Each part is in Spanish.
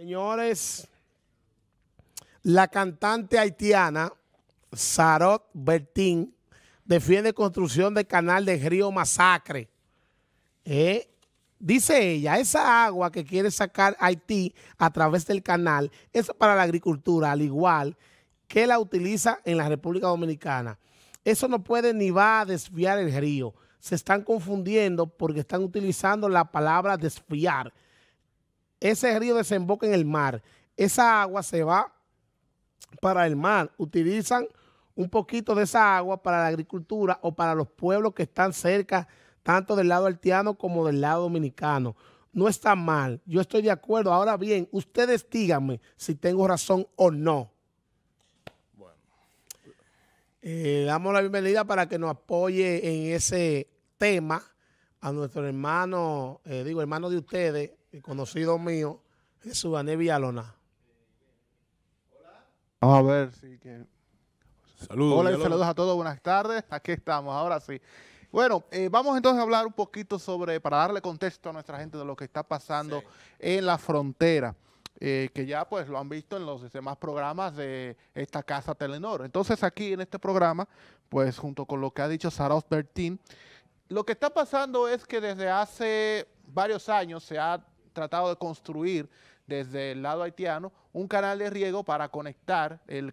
Señores, la cantante haitiana Sarot Bertín defiende construcción del canal de Río Masacre. Eh, dice ella, esa agua que quiere sacar Haití a través del canal es para la agricultura, al igual que la utiliza en la República Dominicana. Eso no puede ni va a desviar el río. Se están confundiendo porque están utilizando la palabra desviar ese río desemboca en el mar. Esa agua se va para el mar. Utilizan un poquito de esa agua para la agricultura o para los pueblos que están cerca, tanto del lado haitiano como del lado dominicano. No está mal, yo estoy de acuerdo. Ahora bien, ustedes díganme si tengo razón o no. Bueno. Eh, damos la bienvenida para que nos apoye en ese tema a nuestro hermano, eh, digo, hermano de ustedes, y conocido mío, Jesús Ané Villalona. Vamos a ver si... Que... Saludos. Hola y saludos a todos, buenas tardes. Aquí estamos, ahora sí. Bueno, eh, vamos entonces a hablar un poquito sobre, para darle contexto a nuestra gente de lo que está pasando en la frontera, eh, que ya pues lo han visto en los demás programas de esta casa Telenor. Entonces aquí en este programa, pues junto con lo que ha dicho Saros Bertín, lo que está pasando es que desde hace varios años se ha tratado de construir desde el lado haitiano un canal de riego para conectar el,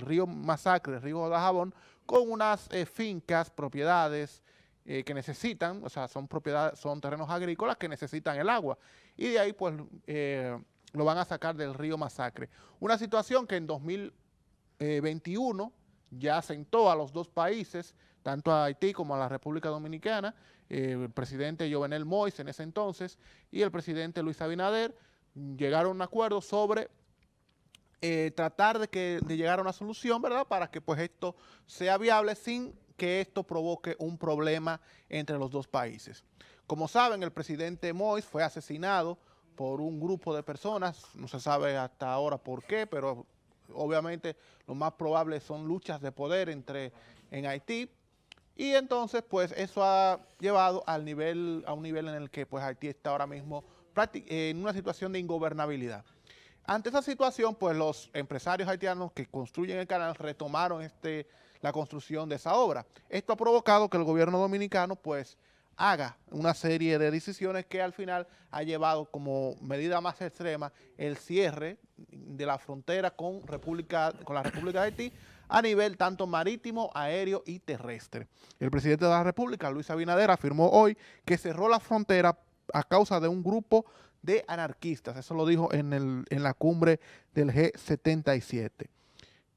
río Masacre, el río Dajabón, con unas eh, fincas, propiedades eh, que necesitan, o sea, son propiedades, son terrenos agrícolas que necesitan el agua. Y de ahí, pues, eh, lo van a sacar del río Masacre. Una situación que en 2021 ya asentó a los dos países tanto a Haití como a la República Dominicana, eh, el presidente Jovenel Mois en ese entonces y el presidente Luis Abinader mm, llegaron a un acuerdo sobre eh, tratar de, que, de llegar a una solución, ¿verdad? Para que pues esto sea viable sin que esto provoque un problema entre los dos países. Como saben, el presidente Mois fue asesinado por un grupo de personas, no se sabe hasta ahora por qué, pero obviamente lo más probable son luchas de poder entre en Haití y entonces, pues eso ha llevado al nivel, a un nivel en el que pues Haití está ahora mismo en una situación de ingobernabilidad. Ante esa situación, pues los empresarios haitianos que construyen el canal retomaron este, la construcción de esa obra. Esto ha provocado que el gobierno dominicano pues haga una serie de decisiones que al final ha llevado como medida más extrema el cierre de la frontera con, República, con la República de Haití a nivel tanto marítimo, aéreo y terrestre. El presidente de la República, Luis Abinader, afirmó hoy que cerró la frontera a causa de un grupo de anarquistas. Eso lo dijo en, la cumbre del G77.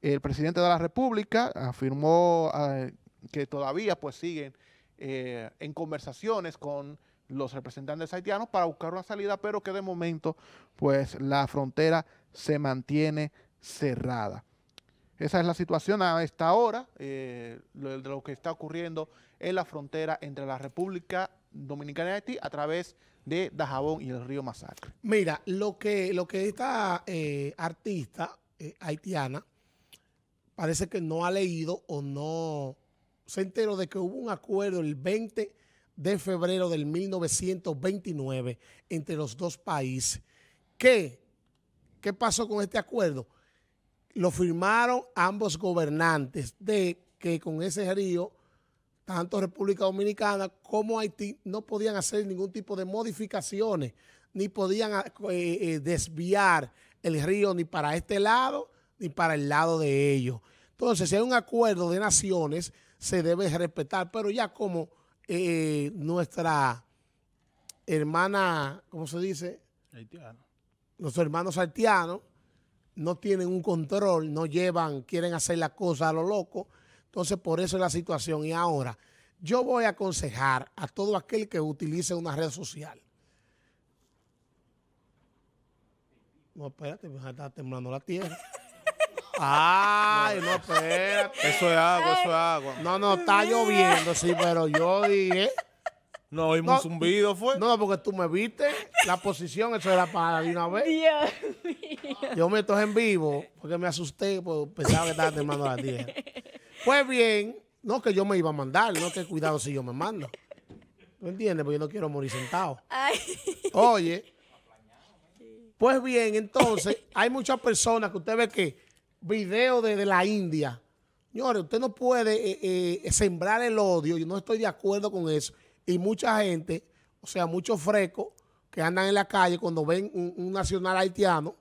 El presidente de la República afirmó ah, que todavía pues siguen eh, en conversaciones con los representantes haitianos para buscar una salida, pero que de momento pues la frontera se mantiene cerrada. Esa es la situación a esta hora eh, de lo que está ocurriendo en la frontera entre la República Dominicana y Haití a través de Dajabón y el río Masacre. Mira, lo que, lo que esta eh, artista eh, haitiana parece que no ha leído o no se enteró de que hubo un acuerdo el 20 de febrero del 1929 entre los dos países. ¿Qué? ¿Qué pasó con este acuerdo? lo firmaron ambos gobernantes de que con ese río, tanto República Dominicana como Haití no podían hacer ningún tipo de modificaciones, ni podían eh, eh, desviar el río ni para este lado ni para el lado de ellos. Entonces, si hay un acuerdo de naciones, se debe respetar, pero ya como eh, nuestra hermana, ¿cómo se dice? Haitiano. Nuestros hermanos haitianos no tienen un control, no llevan, quieren hacer las cosas a lo loco. Entonces, por eso es la situación. Y ahora, yo voy a aconsejar a todo aquel que utilice una red social. No, espérate, me está temblando la tierra. Ay, no, espérate. Eso es agua, eso es agua. No, no, está lloviendo, sí, pero yo dije... No, oímos un zumbido, fue. No, porque tú me viste la posición, eso era para de una vez. Dios Yo me toqué en vivo porque me asusté, porque pensaba que estaba temblando la tierra. Pues bien, no que yo me iba a mandar, no que cuidado si yo me mando. ¿Me entiendes? Porque yo no quiero morir sentado. Oye. Pues bien, entonces, hay muchas personas que usted ve que video de, la India. Señores, usted no puede eh, eh, sembrar el odio. Yo no estoy de acuerdo con eso y mucha gente, o sea, muchos frescos que andan en la calle cuando ven un, nacional haitiano,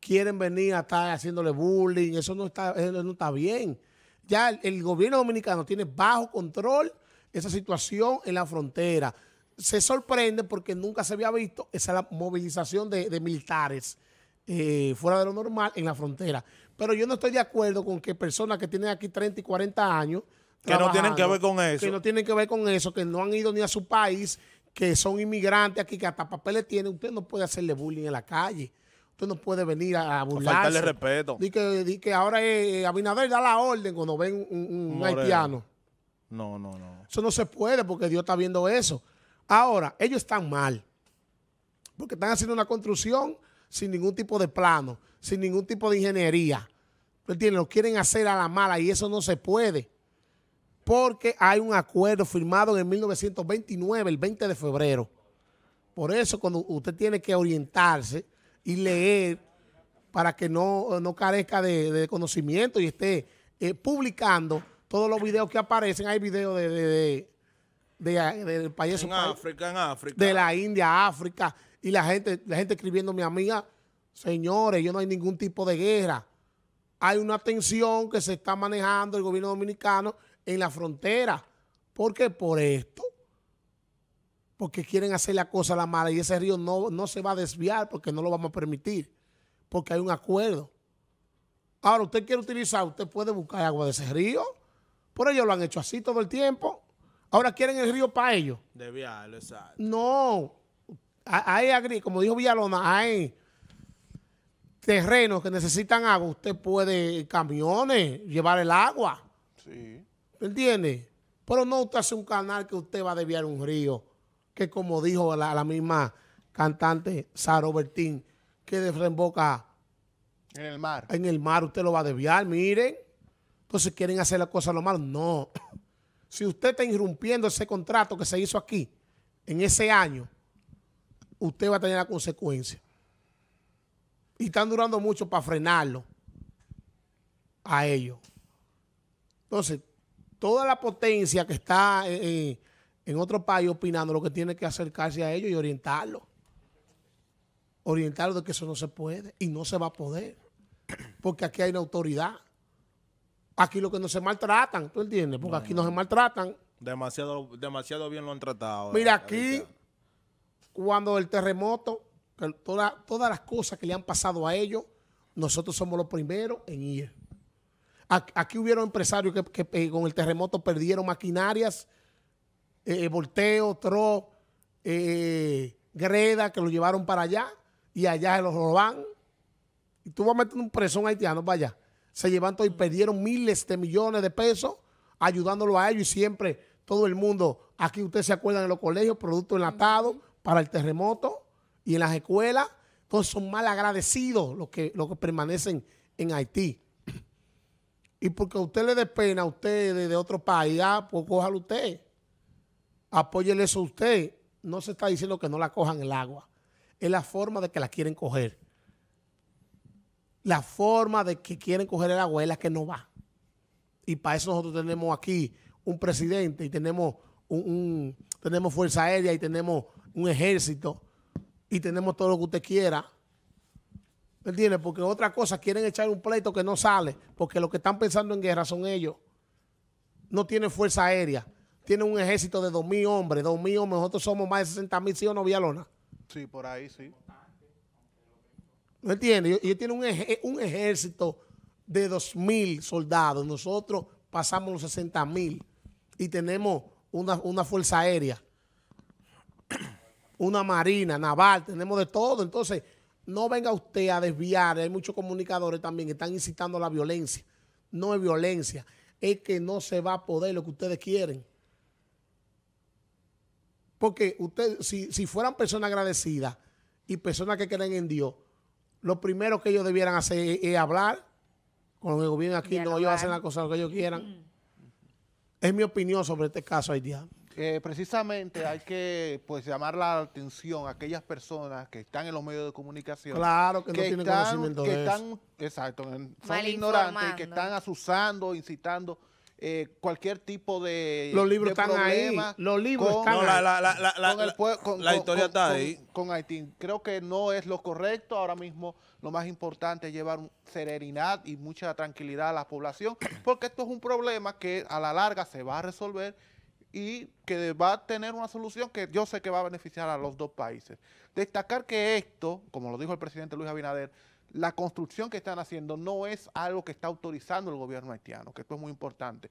quieren venir a estar haciéndole bullying, eso no está, no está bien. Ya el, gobierno dominicano tiene bajo control esa situación en la frontera. Se sorprende porque nunca se había visto esa movilización de, militares eh, fuera de lo normal en la frontera. Pero yo no estoy de acuerdo con que personas que tienen aquí 30 y 40 años que no tienen que ver con eso. Que no tienen que ver con eso, que no han ido ni a su país, que son inmigrantes aquí, que hasta papeles tienen. Usted no puede hacerle bullying en la calle. Usted no puede venir a, a burlarse. respeto. Di que, que ahora eh, eh, Abinader da la orden cuando ven un, haitiano. No, no, no. Eso no se puede porque Dios está viendo eso. Ahora, ellos están mal. Porque están haciendo una construcción sin ningún tipo de plano, sin ningún tipo de ingeniería. entiendes? Lo quieren hacer a la mala y eso no se puede porque hay un acuerdo firmado en 1929, el 20 de febrero. Por eso cuando usted tiene que orientarse y leer para que no, carezca de, conocimiento y esté eh, publicando todos los videos que aparecen. Hay videos de, de, de del país. África, en África. De la India, África. Y la gente, la gente escribiéndome a mí, ah, señores, yo no hay ningún tipo de guerra. Hay una tensión que se está manejando el gobierno dominicano en la frontera. ¿Por qué? Por esto. Porque quieren hacer la cosa a la mala y ese río no, no se va a desviar porque no lo vamos a permitir. Porque hay un acuerdo. Ahora, usted quiere utilizar, usted puede buscar agua de ese río. Por ello lo han hecho así todo el tiempo. Ahora quieren el río para ellos. Desviarlo, exacto. No. Hay, como dijo Villalona, hay terrenos que necesitan agua, usted puede camiones llevar el agua. Sí. ¿Me entiende? Pero no usted hace un canal que usted va a desviar un río, que como dijo la, misma cantante Sara Bertín, que desemboca en el mar. En el mar usted lo va a desviar, miren. Entonces quieren hacer las cosas lo malo. No. Si usted está irrumpiendo ese contrato que se hizo aquí, en ese año, usted va a tener la consecuencia. Y están durando mucho para frenarlo a ellos. Entonces, toda la potencia que está eh, eh, en otro país opinando, lo que tiene que acercarse a ellos y orientarlo orientarlo de que eso no se puede y no se va a poder. Porque aquí hay una autoridad. Aquí lo que no se maltratan, ¿tú entiendes? Porque aquí no se maltratan. Demasiado, demasiado bien lo han tratado. Mira, eh, aquí, cuando el terremoto, todas las cosas que le han pasado a ellos, nosotros somos los primeros en ir. Aquí hubieron empresarios que, eh, con el terremoto perdieron maquinarias, eh, eh, volteo, tro, greda, que lo llevaron para allá y allá se los roban. Y tú vas metiendo un presón haitiano para allá. Se llevan todo y perdieron miles de millones de pesos ayudándolo a ellos y siempre todo el mundo. Aquí ustedes se acuerdan de los colegios, productos enlatados para el terremoto y en las escuelas. Entonces son mal agradecidos los que permanecen en Haití. Y porque a usted le dé pena a usted de, otro país, ah, pues cójalo usted. Apóyele a usted. No se está diciendo que no la cojan el agua. Es la forma de que la quieren coger. La forma de que quieren coger el agua es la que no va. Y para eso nosotros tenemos aquí un presidente y tenemos, un tenemos fuerza aérea y tenemos un ejército y tenemos todo lo que usted quiera ¿Me entiendes? Porque otra cosa, quieren echar un pleito que no sale, porque los que están pensando en guerra son ellos. No tienen fuerza aérea. Tienen un ejército de 2.000 hombres. 2.000 hombres. Nosotros somos más de 60.000, ¿sí o no, Villalona? Sí, por ahí, sí. ¿Me entiendes? y tienen un, eh, un ejército de 2.000 soldados. Nosotros pasamos los 60.000 y tenemos una fuerza aérea una marina, naval, tenemos de todo. Entonces, no venga usted a desviar. Hay muchos comunicadores también que están incitando a la violencia. No es violencia, es que no se va a poder lo que ustedes quieren. Porque usted, si, fueran personas agradecidas y personas que creen en Dios, lo primero que ellos debieran hacer es, hablar con el gobierno aquí. No, ellos hacen las cosas que ellos quieran. Es mi opinión sobre este caso haitiano. Eh, precisamente hay que pues llamar la atención a aquellas personas que están en los medios de comunicación. Claro, que, están, Exacto, son ignorantes que están asusando, incitando eh, cualquier tipo de Los libros los libros están ahí. La, la historia Con Haití. Creo que no es lo correcto ahora mismo. Lo más importante es llevar serenidad y mucha tranquilidad a la población porque esto es un problema que a la larga se va a resolver y que va a tener una solución que yo sé que va a beneficiar a los dos países. Destacar que esto, como lo dijo el presidente Luis Abinader, la construcción que están haciendo no es algo que está autorizando el gobierno haitiano, que esto es muy importante.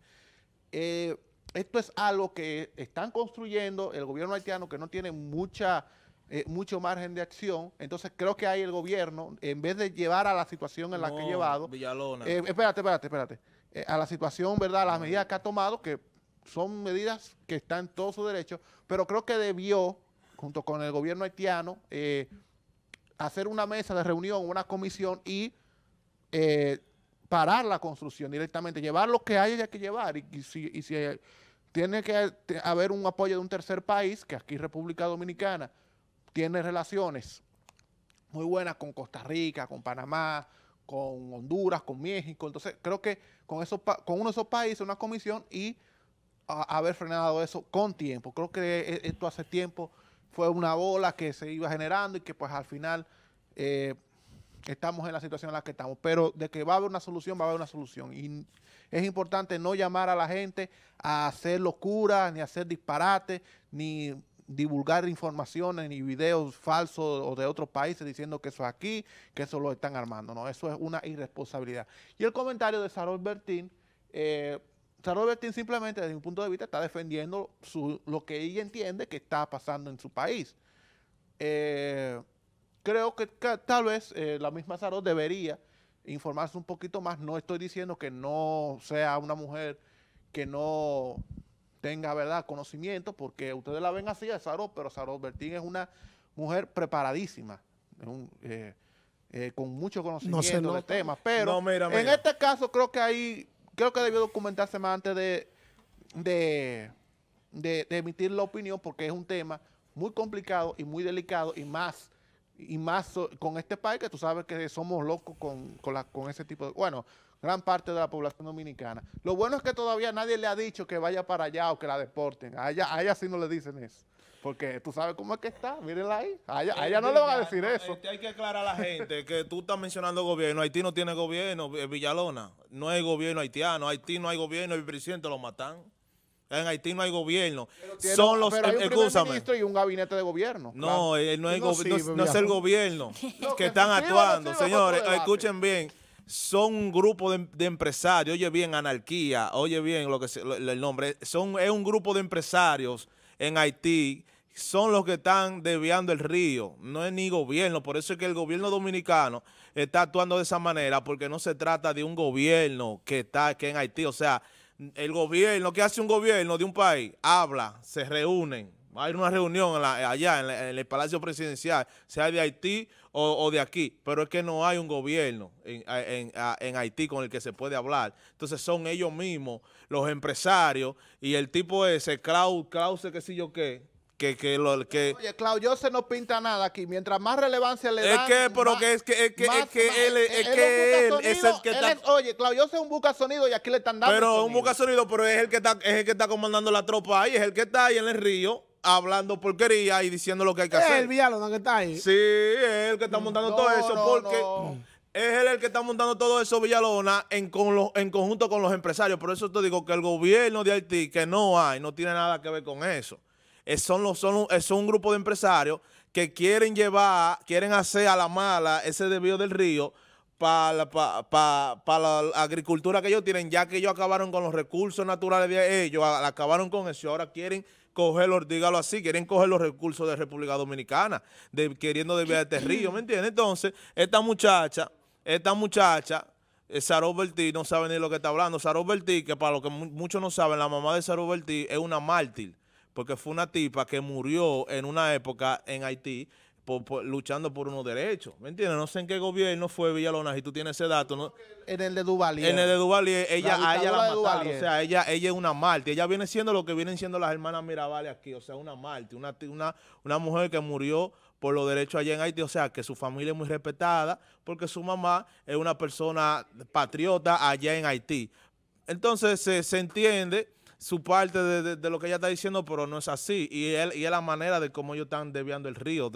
Eh, esto es algo que están construyendo el gobierno haitiano que no tiene mucha... Eh, mucho margen de acción. Entonces creo que hay el gobierno, en vez de llevar a la situación en la que he llevado... Villalona. Eh, espérate, espérate, espérate. a la situación, ¿verdad? Las medidas que ha tomado, que son medidas que están en todo su derecho, pero creo que debió, junto con el gobierno haitiano, eh, hacer una mesa de reunión, una comisión y eh, parar la construcción directamente, llevar lo que haya que llevar. Y, si, tiene que haber un apoyo de un tercer país, que aquí República Dominicana tiene relaciones muy buenas con Costa Rica, con Panamá, con Honduras, con México. Entonces, creo que con uno de esos países, una comisión y haber frenado eso con tiempo. Creo que e, esto hace tiempo fue una bola que se iba generando y que pues al final eh, estamos en la situación en la que estamos. Pero de que va a haber una solución, va a haber una solución. Y es importante no llamar a la gente a hacer locuras, ni hacer disparates, ni divulgar informaciones ni videos falsos o de otros países diciendo que eso es aquí, que eso lo están armando. No, eso es una irresponsabilidad. Y el comentario de Sarol Bertín, eh, Saro Bertín simplemente desde mi punto de vista está defendiendo lo que ella entiende que está pasando en su país. Eh, creo que tal vez eh, la misma Sarot debería informarse un poquito más. No estoy diciendo que no sea una mujer que no tenga verdad conocimiento, porque ustedes la ven así a Sarot, pero Sarot Bertín es una mujer preparadísima, eh, con mucho conocimiento de temas. Pero en este caso creo que hay creo que debió documentarse más antes de, de, emitir la opinión porque es un tema muy complicado y muy delicado y más y más con este país que tú sabes que somos locos con, con, ese tipo de... Bueno, gran parte de la población dominicana. Lo bueno es que todavía nadie le ha dicho que vaya para allá o que la deporten. A ella, a ella sí no le dicen eso. Porque tú sabes cómo es que está, mírenla ahí. A ella, eh, no le van a decir eso. Este, hay que aclarar a la gente que tú estás mencionando gobierno. Haití no tiene gobierno, eh, Villalona. No hay gobierno haitiano. Haití no hay gobierno, el presidente lo matan. En Haití no hay gobierno. Son los pero eh, ministro y un gabinete de gobierno. No, no, es no, no, es el gobierno que, están actuando. Señores, escuchen bien. Son un grupo de, empresarios, oye bien, anarquía, oye bien lo que se, el nombre. Son, es un grupo de empresarios en Haití son los que están desviando el río, no es ni gobierno. Por eso es que el gobierno dominicano está actuando de esa manera, porque no se trata de un gobierno que está que en Haití. O sea, el gobierno, ¿qué hace un gobierno de un país? Habla, se reúnen. Hay una reunión allá en, el Palacio Presidencial, sea de Haití o, de aquí, pero es que no hay un gobierno en, Haití con el que se puede hablar. Entonces son ellos mismos, los empresarios, y el tipo ese, Klaus, Klaus, qué sé yo qué, que, que, que... Oye, Claudio se no pinta nada aquí. Mientras más relevancia le da Es que, pero que es que, es él, es, eh, que él, es el que está... oye, Claudio es un buca sonido y aquí le están dando Pero un buca sonido, pero es el, que está, es el que está comandando la tropa ahí, es el que está ahí en el río hablando porquería y diciendo lo que hay que hacer. Es el Villalona que está ahí. Sí, es el que está mm. montando todo eso porque... Es él el que está montando todo eso, Villalona, en, con los, en conjunto con los empresarios. Por eso te digo que el gobierno de Haití, que no hay, no tiene nada que ver con eso. Es, son, los, son, es un grupo de empresarios que quieren llevar, quieren hacer a la mala ese desvío del río para la, la, agricultura que ellos tienen, ya que ellos acabaron con los recursos naturales de ellos, acabaron con eso, ahora quieren cogerlos, dígalo así, quieren coger los recursos de República Dominicana, de, queriendo desviar este río, ¿me entiendes? Entonces, esta muchacha, esta muchacha, eh, Saro Bertí, no sabe ni lo que está hablando. Saro Bertí, que para lo que muchos no saben, la mamá de Saro Bertí es una mártir porque fue una tipa que murió en una época en Haití por, luchando por unos derechos. ¿Me entiendes? No sé en qué gobierno fue Villalona, si tú tienes ese dato. ¿no? En el de Duvalier. En el de Duvalier, ella, a ella la mataron, O sea, ella, ella es una malte. Ella viene siendo lo que vienen siendo las hermanas Mirabales aquí. O sea, una malte. Una, una, una mujer que murió por los derechos allá en Haití. O sea, que su familia es muy respetada porque su mamá es una persona patriota allá en Haití. Entonces, se, se entiende su parte de, lo que ella está diciendo, pero no es así. Y, él, y es la manera de cómo ellos están desviando el río, o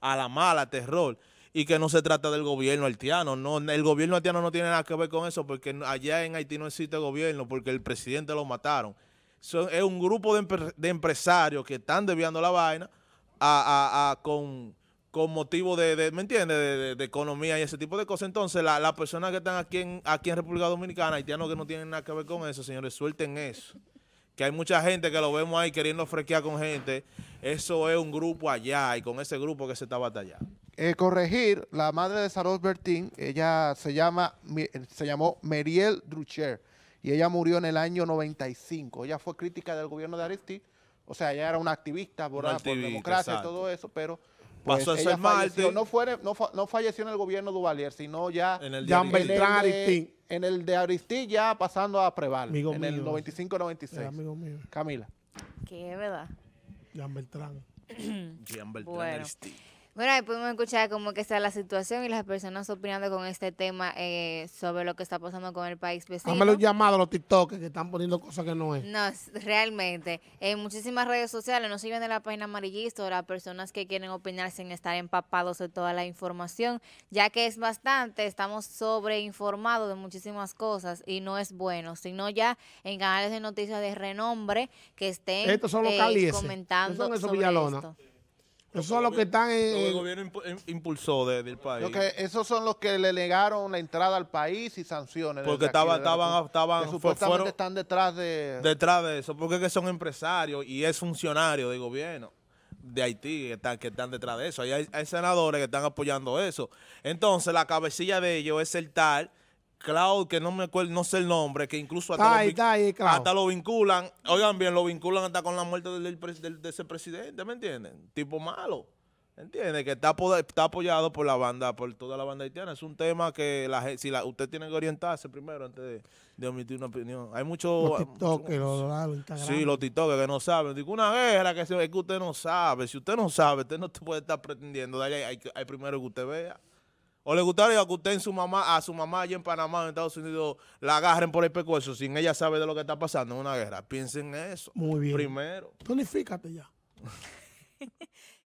a la mala, terror. Y que no se trata del gobierno haitiano. No, el gobierno haitiano no tiene nada que ver con eso, porque allá en Haití no existe gobierno, porque el presidente lo mataron. es un grupo de, empresarios que están desviando la vaina a, a, con, motivo de, ¿me entiendes?, de, economía y ese tipo de cosas. Entonces, las personas que están aquí en, aquí en República Dominicana, haitianos que no tienen nada que ver con eso, señores, suelten eso que hay mucha gente que lo vemos ahí queriendo frequear con gente, eso es un grupo allá y con ese grupo que se está batallando. Eh, corregir, la madre de Saros Bertín, ella se, llama, eh, se llamó Meriel Drucher y ella murió en el año 95. Ella fue crítica del gobierno de Aristi, o sea, ella era una activista, por por democracia y todo eso, pero pues Pasó martes. no, no, no, falleció en el gobierno de Duvalier, sino ya en el de, en el de, en Aristí ya pasando a Preval, en el 95-96. Amigo mío. Camila. qué es verdad. Jean Beltrán. Jean Beltrán bueno, ahí podemos escuchar cómo que está la situación y las personas opinando con este tema eh, sobre lo que está pasando con el país vecino. me los llamado los tiktoks, que están poniendo cosas que no es. No, realmente. En muchísimas redes sociales nos siguen de la página amarillista o las personas que quieren opinar sin estar empapados de toda la información, ya que es bastante, estamos sobreinformados de muchísimas cosas y no es bueno, sino ya en canales de noticias de renombre que estén eh, comentando sobre Villalona? Esos son los que están El gobierno impulsó de, del país. esos son los que le legaron la entrada al país y sanciones. Porque estaban, estaban, estaban... Supuestamente están detrás de... Detrás de eso, porque que son empresarios y es funcionario del gobierno de Haití que están, detrás de eso. Hay, hay senadores que están apoyando eso. Entonces, la cabecilla de ellos es el tal Cloud, que no me acuerdo, no sé el nombre, que incluso hasta, lo, vinculan, oigan bien, lo vinculan hasta con la muerte del, de ese presidente, ¿me entienden? Tipo malo, ¿me entienden? Que está, está apoyado por la banda, por toda la banda haitiana. Es un tema que la si la, usted tiene que orientarse primero antes de, omitir una opinión. Hay muchos... Ah, TikTok, los, Instagram. Sí, los TikTok que no saben. Digo, una guerra que es que usted no sabe. Si usted no sabe, usted no puede estar pretendiendo. hay primero que usted vea. ¿O le gustaría que usted en su mamá, a su mamá allá en Panamá, en Estados Unidos, la agarren por el pescuezo sin ella saber de lo que está pasando en una guerra? Piensen en eso. Muy bien. Primero. Tonifícate ya.